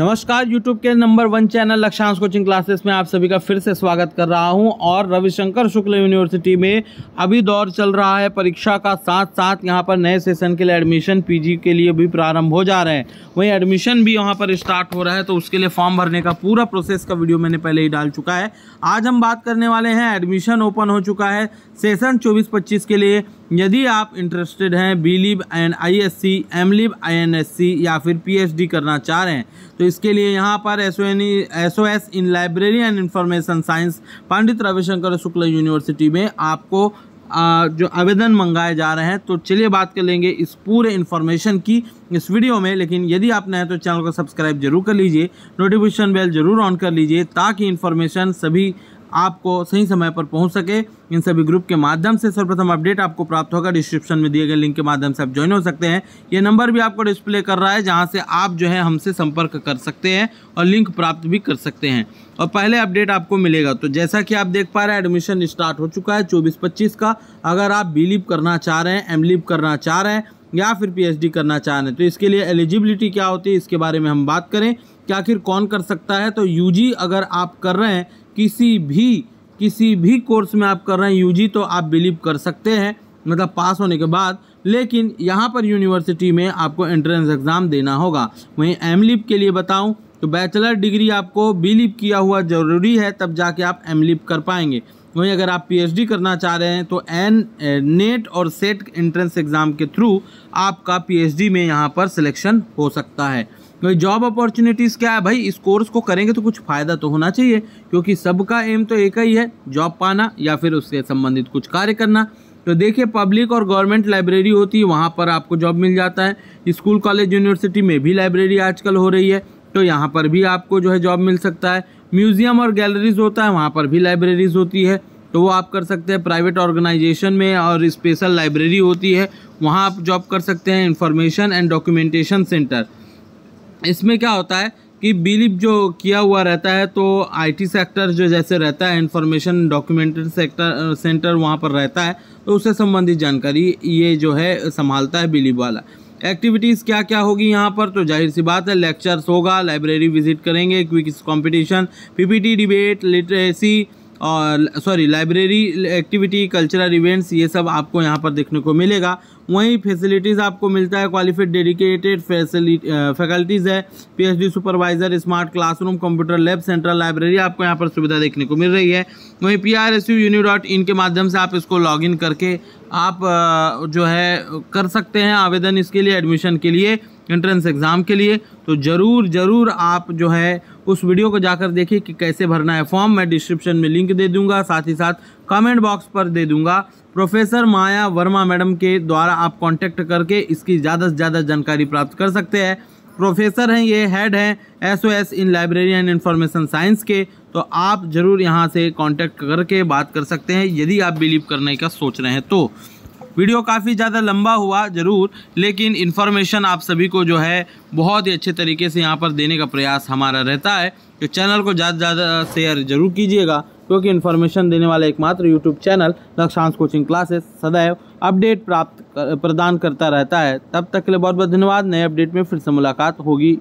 नमस्कार यूट्यूब के number one channel Lakshansh coaching classes में आप सभी का फिर से स्वागत कर रहा हूं और रविशंकर शुक्ल यूनिवर्सिटी में अभी दौर चल रहा है परीक्षा का साथ साथ यहां पर नए सेशन के लिए एडमिशन पीजी के लिए भी प्रारंभ हो जा रहे हैं वहीं एडमिशन भी यहाँ पर स्टार्ट हो रहा है तो उसके लिए फॉर्म भरने का पूरा प्रोसेस का वीडियो मैंने पहले ही डाल चुका है आज हम बात करने वाले हैं एडमिशन ओपन हो चुका है सेशन चौबीस पच्चीस के लिए यदि आप इंटरेस्टेड हैं B lib and I S C M lib I N S C या फिर पी एच डी करना चाह रहे हैं तो इसके लिए यहाँ पर S O N S O S in library and information science Pandit Ravishankar Shukla university में आपको आ, जो आवेदन मंगाए जा रहे हैं तो चलिए बात कर लेंगे इस पूरे इन्फॉर्मेशन की इस वीडियो में लेकिन यदि आप नए तो चैनल को सब्सक्राइब जरूर कर लीजिए नोटिफिकेशन बेल जरूर ऑन कर लीजिए ताकि इन्फॉर्मेशन सभी आपको सही समय पर पहुंच सके इन सभी ग्रुप के माध्यम से सर्वप्रथम अपडेट आपको प्राप्त होगा डिस्क्रिप्शन में दिए गए लिंक के माध्यम से आप ज्वाइन हो सकते हैं ये नंबर भी आपको डिस्प्ले कर रहा है जहाँ से आप जो है हमसे संपर्क कर सकते हैं और लिंक प्राप्त भी कर सकते हैं और पहले अपडेट आपको मिलेगा तो जैसा कि आप देख पा रहे हैं एडमिशन स्टार्ट हो चुका है चौबीस पच्चीस का अगर आप बी करना चाह रहे हैं एम करना चाह रहे हैं या फिर पीएचडी करना चाह रहे हैं तो इसके लिए एलिजिबिलिटी क्या होती है इसके बारे में हम बात करें कि आखिर कौन कर सकता है तो यूजी अगर आप कर रहे हैं किसी भी किसी भी कोर्स में आप कर रहे हैं यूजी तो आप बिलीव कर सकते हैं मतलब पास होने के बाद लेकिन यहाँ पर यूनिवर्सिटी में आपको एंट्रेंस एग्ज़ाम देना होगा वहीं एम के लिए बताऊँ तो बैचलर डिग्री आपको बिलीव किया हुआ ज़रूरी है तब जाके आप एम कर पाएंगे वहीं अगर आप पीएचडी करना चाह रहे हैं तो एन नेट और सेट एंट्रेंस एग्ज़ाम के थ्रू आपका पीएचडी में यहाँ पर सिलेक्शन हो सकता है क्योंकि जॉब अपॉर्चुनिटीज़ क्या है भाई इस कोर्स को करेंगे तो कुछ फ़ायदा तो होना चाहिए क्योंकि सबका एम तो एक ही है जॉब पाना या फिर उससे संबंधित कुछ कार्य करना तो देखिए पब्लिक और गवर्नमेंट लाइब्रेरी होती है वहाँ पर आपको जॉब मिल जाता है स्कूल कॉलेज यूनिवर्सिटी में भी लाइब्रेरी आजकल हो रही है तो यहाँ पर भी आपको जो है जॉब मिल सकता है म्यूज़ियम और गैलरीज होता है वहाँ पर भी लाइब्रेरीज होती है तो वो आप कर सकते हैं प्राइवेट ऑर्गेनाइजेशन में और स्पेशल लाइब्रेरी होती है वहाँ आप जॉब कर सकते हैं इंफॉर्मेशन एंड डॉक्यूमेंटेशन सेंटर इसमें क्या होता है कि बिलीव जो किया हुआ रहता है तो आईटी सेक्टर जो जैसे रहता है इंफॉर्मेशन डॉक्यूमेंटेड सेक्टर सेंटर वहाँ पर रहता है तो उससे संबंधित जानकारी ये जो है संभालता है बिलीव वाला एक्टिविटीज़ क्या क्या होगी यहाँ पर तो जाहिर सी बात है लेक्चर्स होगा लाइब्रेरी विजिट करेंगे quick competition P debate literacy और sorry library activity cultural events ये सब आपको यहाँ पर देखने को मिलेगा वहीं फैसिलिटीज़ आपको मिलता है क्वालिफाइड डेडिकेटेड फैकल्टीज़ है PhD supervisor smart classroom computer lab central library आपको यहाँ पर सुविधा देखने को मिल रही है वहीं P R S U uni dot in के माध्यम से आप इसको इन करके आप जो है कर सकते हैं आवेदन इसके लिए एडमिशन के लिए एंट्रेंस एग्ज़ाम के लिए तो ज़रूर ज़रूर आप जो है उस वीडियो को जाकर देखिए कि कैसे भरना है फॉर्म मैं डिस्क्रिप्शन में लिंक दे दूंगा साथ ही साथ कमेंट बॉक्स पर दे दूंगा प्रोफेसर माया वर्मा मैडम के द्वारा आप कांटेक्ट करके इसकी ज़्यादा से ज़्यादा जानकारी प्राप्त कर सकते हैं प्रोफेसर हैं ये हेड हैं S O S in library and information science के तो आप ज़रूर यहाँ से कॉन्टैक्ट करके बात कर सकते हैं यदि आप बिलीव करने का सोच रहे हैं तो वीडियो काफ़ी ज़्यादा लंबा हुआ ज़रूर लेकिन इन्फॉर्मेशन आप सभी को जो है बहुत ही अच्छे तरीके से यहाँ पर देने का प्रयास हमारा रहता है तो चैनल को ज़्यादा से ज़्यादा शेयर ज़रूर कीजिएगा क्योंकि इन्फॉर्मेशन देने वाला एकमात्र YouTube channel Lakshansh coaching classes सदैव अपडेट प्राप्त प्रदान करता रहता है तब तक के लिए बहुत बहुत धन्यवाद नए अपडेट में फिर से मुलाकात होगी